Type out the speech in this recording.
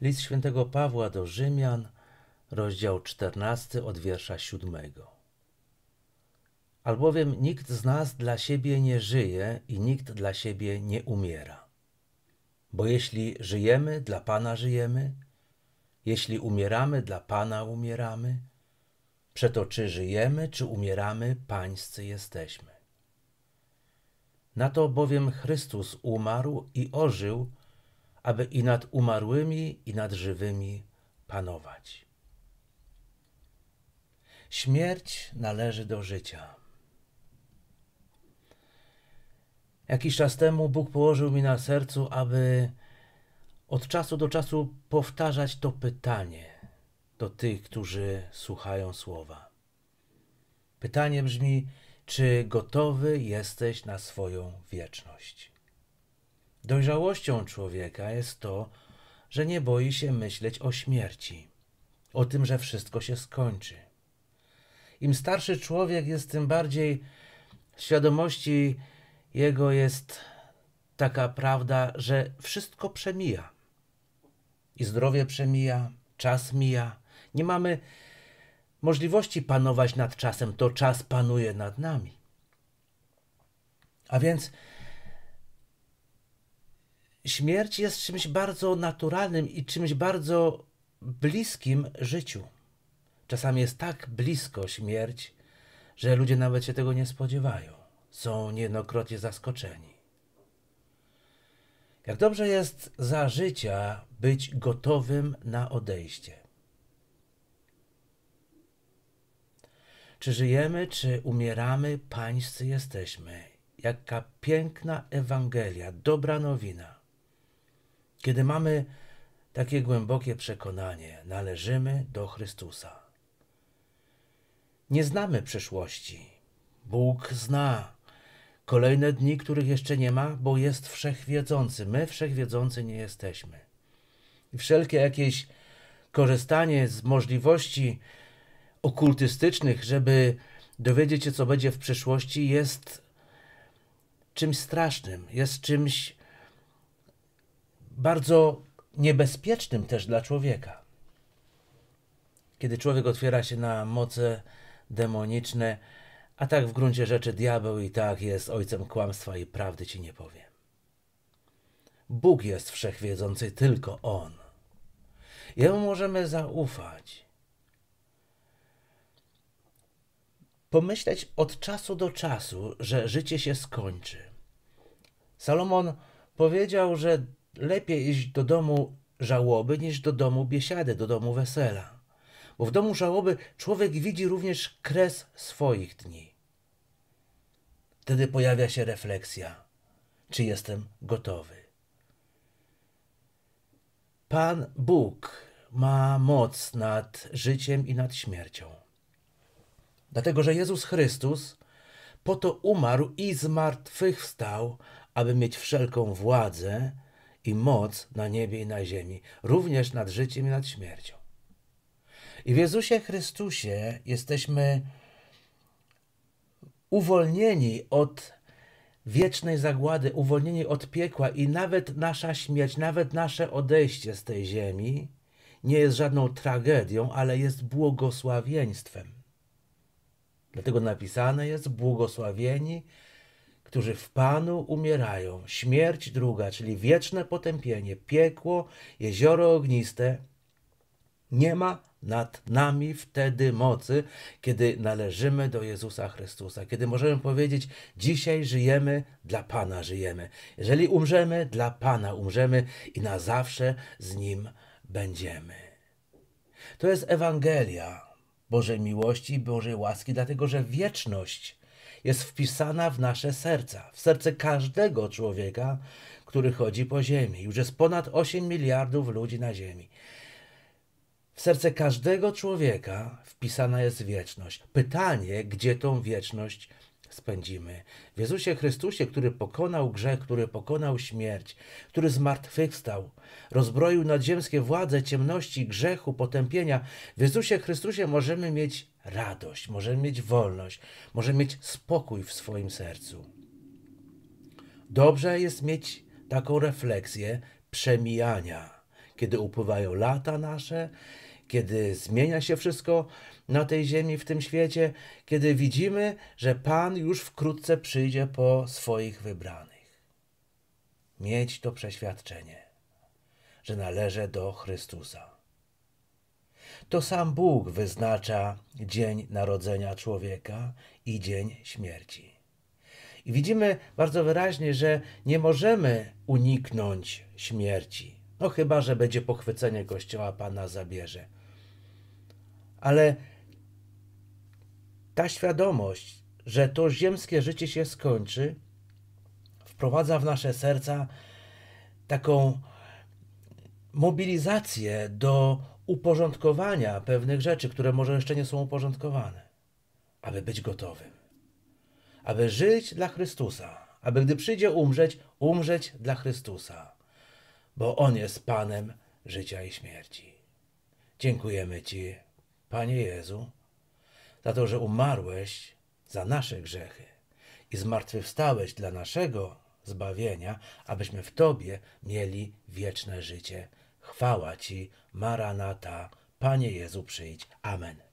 List świętego Pawła do Rzymian, rozdział 14 od wiersza 7. Albowiem nikt z nas dla siebie nie żyje i nikt dla siebie nie umiera. Bo jeśli żyjemy, dla Pana żyjemy, jeśli umieramy, dla Pana umieramy. Przeto czy żyjemy, czy umieramy, pańscy jesteśmy. Na to bowiem Chrystus umarł i ożył, aby i nad umarłymi, i nad żywymi panować. Śmierć należy do życia. Jakiś czas temu Bóg położył mi na sercu, aby od czasu do czasu powtarzać to pytanie do tych, którzy słuchają słowa. Pytanie brzmi: czy gotowy jesteś na swoją wieczność? Dojrzałością człowieka jest to, że nie boi się myśleć o śmierci, o tym, że wszystko się skończy. Im starszy człowiek jest, tym bardziej w świadomości jego jest taka prawda, że wszystko przemija. I zdrowie przemija, czas mija. Nie mamy możliwości panować nad czasem, to czas panuje nad nami. A więc śmierć jest czymś bardzo naturalnym i czymś bardzo bliskim życiu. Czasami jest tak blisko śmierć, że ludzie nawet się tego nie spodziewają. Są niejednokrotnie zaskoczeni. Jak dobrze jest za życia być gotowym na odejście. Czy żyjemy, czy umieramy, pańscy jesteśmy. Jaka piękna Ewangelia, dobra nowina. Kiedy mamy takie głębokie przekonanie, należymy do Chrystusa. Nie znamy przyszłości. Bóg zna kolejne dni, których jeszcze nie ma, bo jest wszechwiedzący. My wszechwiedzący nie jesteśmy. I wszelkie jakieś korzystanie z możliwości okultystycznych, żeby dowiedzieć się, co będzie w przyszłości, jest czymś strasznym, jest czymś bardzo niebezpiecznym też dla człowieka. Kiedy człowiek otwiera się na moce demoniczne, a tak w gruncie rzeczy diabeł i tak jest ojcem kłamstwa i prawdy ci nie powie. Bóg jest wszechwiedzący, tylko On. Jemu możemy zaufać. Pomyśleć od czasu do czasu, że życie się skończy. Salomon powiedział, że lepiej iść do domu żałoby niż do domu biesiady, do domu wesela. Bo w domu żałoby człowiek widzi również kres swoich dni. Wtedy pojawia się refleksja, czy jestem gotowy. Pan Bóg ma moc nad życiem i nad śmiercią. Dlatego, że Jezus Chrystus po to umarł i zmartwychwstał, aby mieć wszelką władzę i moc na niebie i na ziemi, również nad życiem i nad śmiercią. I w Jezusie Chrystusie jesteśmy uwolnieni od wiecznej zagłady, uwolnieni od piekła i nawet nasza śmierć, nawet nasze odejście z tej ziemi nie jest żadną tragedią, ale jest błogosławieństwem. Dlatego napisane jest: Błogosławieni którzy w Panu umierają, śmierć druga, czyli wieczne potępienie, piekło, jezioro ogniste, nie ma nad nami wtedy mocy, kiedy należymy do Jezusa Chrystusa, kiedy możemy powiedzieć: Dzisiaj żyjemy, dla Pana żyjemy. Jeżeli umrzemy, dla Pana umrzemy i na zawsze z Nim będziemy. To jest Ewangelia Bożej miłości i Bożej łaski, dlatego że wieczność jest wpisana w nasze serca, w serce każdego człowieka, który chodzi po ziemi. Już jest ponad 8 miliardów ludzi na ziemi. W serce każdego człowieka wpisana jest wieczność. Pytanie, gdzie tą wieczność spędzimy. W Jezusie Chrystusie, który pokonał grzech, który pokonał śmierć, który zmartwychwstał, rozbroił nadziemskie władze ciemności, grzechu, potępienia. W Jezusie Chrystusie możemy mieć radość, możemy mieć wolność, możemy mieć spokój w swoim sercu. Dobrze jest mieć taką refleksję przemijania, kiedy upływają lata nasze, kiedy zmienia się wszystko na tej ziemi, w tym świecie, kiedy widzimy, że Pan już wkrótce przyjdzie po swoich wybranych. Mieć to przeświadczenie, że należy do Chrystusa. To sam Bóg wyznacza dzień narodzenia człowieka i dzień śmierci. I widzimy bardzo wyraźnie, że nie możemy uniknąć śmierci. No chyba, że będzie pochwycenie Kościoła Pana zabierze. Ale ta świadomość, że to ziemskie życie się skończy, wprowadza w nasze serca taką mobilizację do uporządkowania pewnych rzeczy, które może jeszcze nie są uporządkowane, aby być gotowym, aby żyć dla Chrystusa, aby gdy przyjdzie umrzeć, umrzeć dla Chrystusa, bo On jest Panem życia i śmierci. Dziękujemy Ci, Panie Jezu, za to, że umarłeś za nasze grzechy i zmartwychwstałeś dla naszego zbawienia, abyśmy w Tobie mieli wieczne życie. Chwała Ci, Maranata, Panie Jezu przyjdź. Amen.